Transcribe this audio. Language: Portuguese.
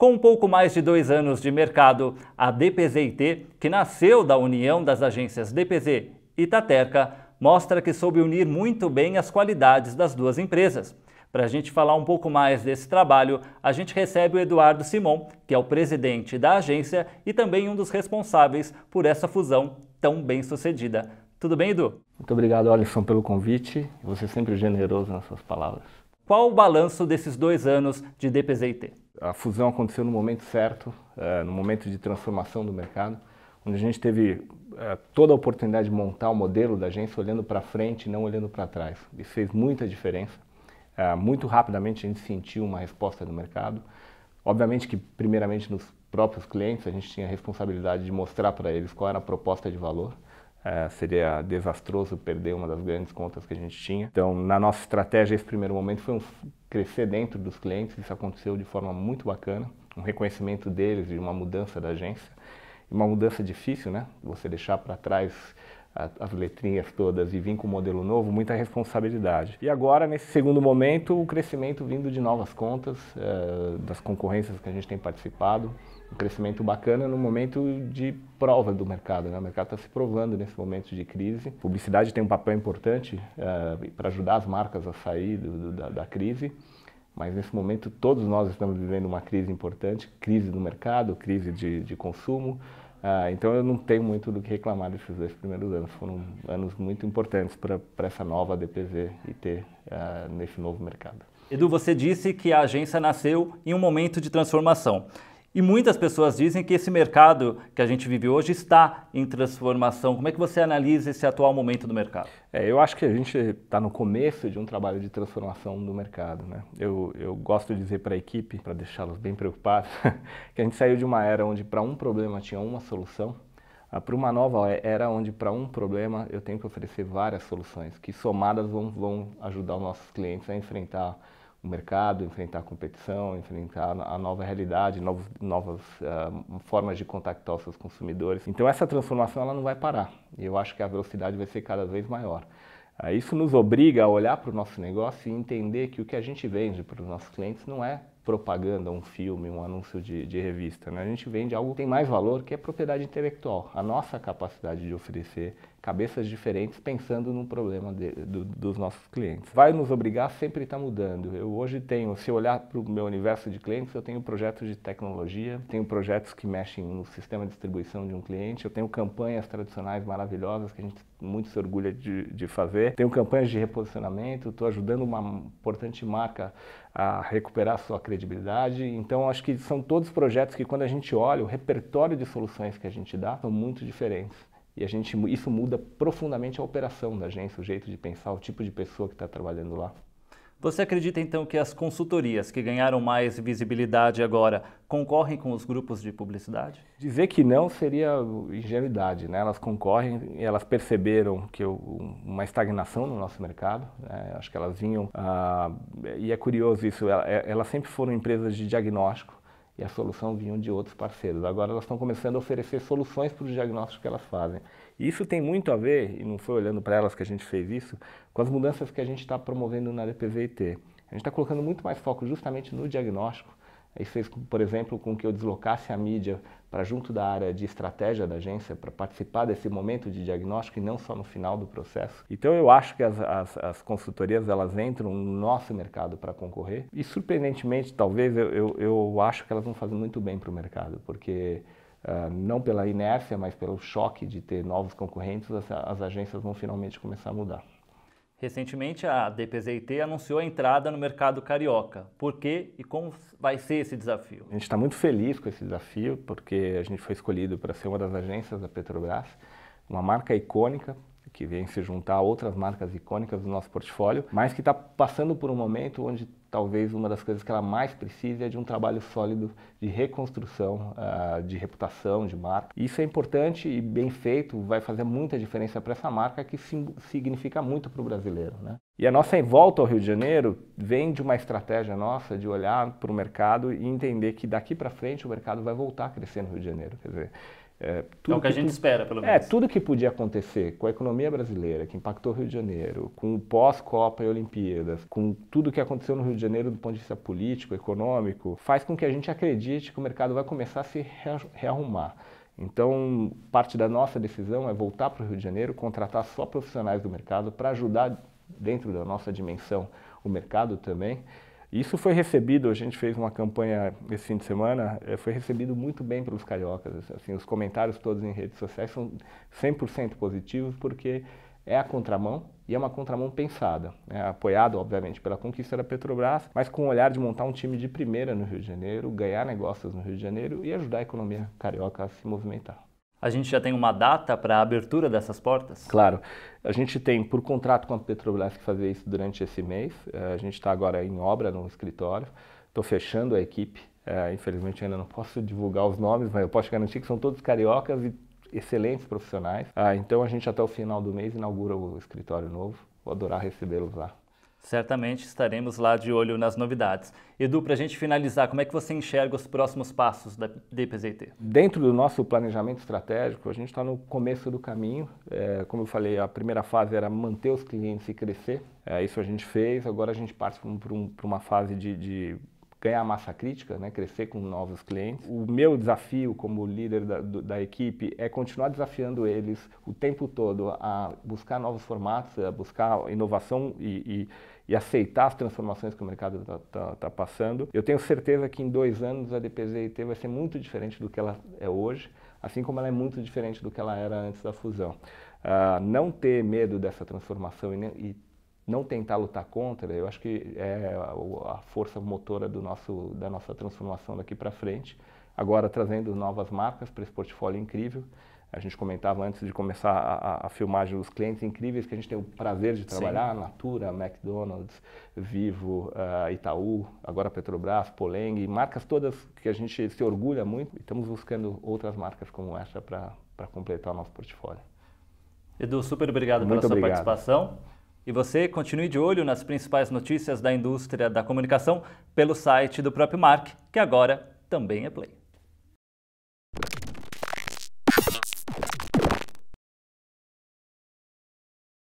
Com um pouco mais de dois anos de mercado, a DPZ-IT, que nasceu da união das agências DPZ e Taterca, mostra que soube unir muito bem as qualidades das duas empresas. Para a gente falar um pouco mais desse trabalho, a gente recebe o Eduardo Simon, que é o presidente da agência e também um dos responsáveis por essa fusão tão bem sucedida. Tudo bem, Edu? Muito obrigado, Alisson, pelo convite. Você é sempre generoso nas suas palavras. Qual o balanço desses dois anos de DPZ-IT? a fusão aconteceu no momento certo, eh, no momento de transformação do mercado, onde a gente teve eh, toda a oportunidade de montar o modelo da agência olhando para frente e não olhando para trás. Isso fez muita diferença. Eh, muito rapidamente a gente sentiu uma resposta do mercado. Obviamente que, primeiramente, nos próprios clientes, a gente tinha a responsabilidade de mostrar para eles qual era a proposta de valor. É, seria desastroso perder uma das grandes contas que a gente tinha. Então, na nossa estratégia, esse primeiro momento foi um crescer dentro dos clientes, isso aconteceu de forma muito bacana, um reconhecimento deles de uma mudança da agência. Uma mudança difícil, né? Você deixar para trás a, as letrinhas todas e vir com um modelo novo, muita responsabilidade. E agora, nesse segundo momento, o crescimento vindo de novas contas, é, das concorrências que a gente tem participado, um crescimento bacana no momento de prova do mercado. Né? O mercado está se provando nesse momento de crise. Publicidade tem um papel importante uh, eh, para ajudar as marcas a sair do, do, da, da crise. Mas nesse momento todos nós estamos vivendo uma crise importante, crise do mercado, crise de, de consumo. Eh, então eu não tenho muito do que reclamar desses dois primeiros anos. Foram anos muito importantes para essa nova DPZ e ter eh, nesse novo mercado. Edu, você disse que a agência nasceu em um momento de transformação. E muitas pessoas dizem que esse mercado que a gente vive hoje está em transformação. Como é que você analisa esse atual momento do mercado? É, eu acho que a gente está no começo de um trabalho de transformação do mercado. Né? Eu, eu gosto de dizer para a equipe, para deixá-los bem preocupados, que a gente saiu de uma era onde para um problema tinha uma solução, ah, para uma nova era onde para um problema eu tenho que oferecer várias soluções que somadas vão, vão ajudar os nossos clientes a enfrentar o mercado, enfrentar a competição, enfrentar a nova realidade, novos, novas uh, formas de contactar os seus consumidores. Então essa transformação ela não vai parar. E eu acho que a velocidade vai ser cada vez maior. Uh, isso nos obriga a olhar para o nosso negócio e entender que o que a gente vende para os nossos clientes não é propaganda, um filme, um anúncio de, de revista. Né? A gente vende algo que tem mais valor, que é propriedade intelectual. A nossa capacidade de oferecer cabeças diferentes pensando no problema de, do, dos nossos clientes. Vai nos obrigar a sempre estar tá mudando. Eu hoje tenho, se eu olhar para o meu universo de clientes, eu tenho projetos de tecnologia, tenho projetos que mexem no sistema de distribuição de um cliente, eu tenho campanhas tradicionais maravilhosas que a gente muito se orgulha de, de fazer, tenho campanhas de reposicionamento, estou ajudando uma importante marca a recuperar sua credibilidade credibilidade. Então, acho que são todos projetos que, quando a gente olha, o repertório de soluções que a gente dá são muito diferentes. E a gente, isso muda profundamente a operação da agência, o jeito de pensar, o tipo de pessoa que está trabalhando lá. Você acredita então que as consultorias que ganharam mais visibilidade agora concorrem com os grupos de publicidade? Dizer que não seria ingenuidade, né? Elas concorrem e elas perceberam que uma estagnação no nosso mercado. Né? Acho que elas vinham ah, e é curioso isso. É, elas sempre foram empresas de diagnóstico e a solução vinha de outros parceiros. Agora elas estão começando a oferecer soluções para o diagnóstico que elas fazem isso tem muito a ver, e não foi olhando para elas que a gente fez isso, com as mudanças que a gente está promovendo na DPVIT. A gente está colocando muito mais foco justamente no diagnóstico. Isso fez, por exemplo, com que eu deslocasse a mídia para junto da área de estratégia da agência, para participar desse momento de diagnóstico e não só no final do processo. Então eu acho que as, as, as consultorias elas entram no nosso mercado para concorrer e surpreendentemente, talvez, eu, eu, eu acho que elas vão fazer muito bem para o mercado, porque ah, não pela inércia, mas pelo choque de ter novos concorrentes, as, as, agências vão finalmente começar a mudar. Recentemente, a DPZIT anunciou a entrada no mercado carioca. Por quê e como vai ser esse desafio? A gente está muito feliz com esse desafio, porque a gente foi escolhido para ser uma das agências da Petrobras, uma marca icônica que vem se juntar a outras marcas icônicas do nosso portfólio, mas que está passando por um momento onde talvez uma das coisas que ela mais precisa é de um trabalho sólido de reconstrução uh, de reputação de marca. Isso é importante e bem feito, vai fazer muita diferença para essa marca que significa muito para o brasileiro. Né? E a nossa volta ao Rio de Janeiro vem de uma estratégia nossa de olhar para o mercado e entender que daqui para frente o mercado vai voltar a crescer no Rio de Janeiro. Quer dizer, é, tudo é o que, que a gente espera, pelo é, menos. É, tudo que podia acontecer com a economia brasileira, que impactou o Rio de Janeiro, com o pós-Copa e Olimpíadas, com tudo que aconteceu no Rio de Janeiro do ponto de vista político, econômico, faz com que a gente acredite que o mercado vai começar a se rearrumar. Então, parte da nossa decisão é voltar para o Rio de Janeiro, contratar só profissionais do mercado para ajudar dentro da nossa dimensão o mercado também. Isso foi recebido, a gente fez uma campanha esse fim de semana, eh, foi recebido muito bem pelos cariocas. Assim, os comentários todos em redes sociais são 100% positivos, porque é a contramão e é uma contramão pensada, né? apoiada, obviamente, pela conquista da Petrobras, mas com o olhar de montar um time de primeira no Rio de Janeiro, ganhar negócios no Rio de Janeiro e ajudar a economia carioca a se movimentar. A gente já tem uma data para a abertura dessas portas? Claro. A gente tem, por contrato com a Petrobras, que fazer isso durante esse mês. Eh, a gente está agora em obra no escritório. Estou fechando a equipe. Eh, infelizmente, ainda não posso divulgar os nomes, mas eu posso garantir que são todos cariocas e excelentes profissionais. Ah, então, a gente, até o final do mês, inaugura o escritório novo. Vou adorar recebê-los lá. Certamente estaremos lá de olho nas novidades. Edu, para a gente finalizar, como é que você enxerga os próximos passos da DPZT? Dentro do nosso planejamento estratégico, a gente está no começo do caminho. É, como eu falei, a primeira fase era manter os clientes e crescer. É, isso a gente fez. Agora a gente parte para um, uma fase de, de ganhar massa crítica, né, crescer com novos clientes. O meu desafio como líder da, da, equipe é continuar desafiando eles o tempo todo a buscar novos formatos, a buscar inovação e, e, e aceitar as transformações que o mercado está tá, tá passando. Eu tenho certeza que em dois anos a DPZIT vai ser muito diferente do que ela é hoje, assim como ela é muito diferente do que ela era antes da fusão. Uh, não ter medo dessa transformação e, e não tentar lutar contra, eu acho que é a força motora do nosso, da nossa transformação daqui para frente. Agora trazendo novas marcas para esse portfólio incrível. A gente comentava antes de começar a, a filmagem dos clientes incríveis que a gente tem o prazer de trabalhar, Sim. Natura, McDonald's, Vivo, uh, Itaú, agora Petrobras, Poleng, marcas todas que a gente se orgulha muito e estamos buscando outras marcas como essa para completar o nosso portfólio. Edu, super obrigado muito pela sua obrigado. participação. E você continue de olho nas principais notícias da indústria da comunicação pelo site do próprio Mark, que agora também é Play.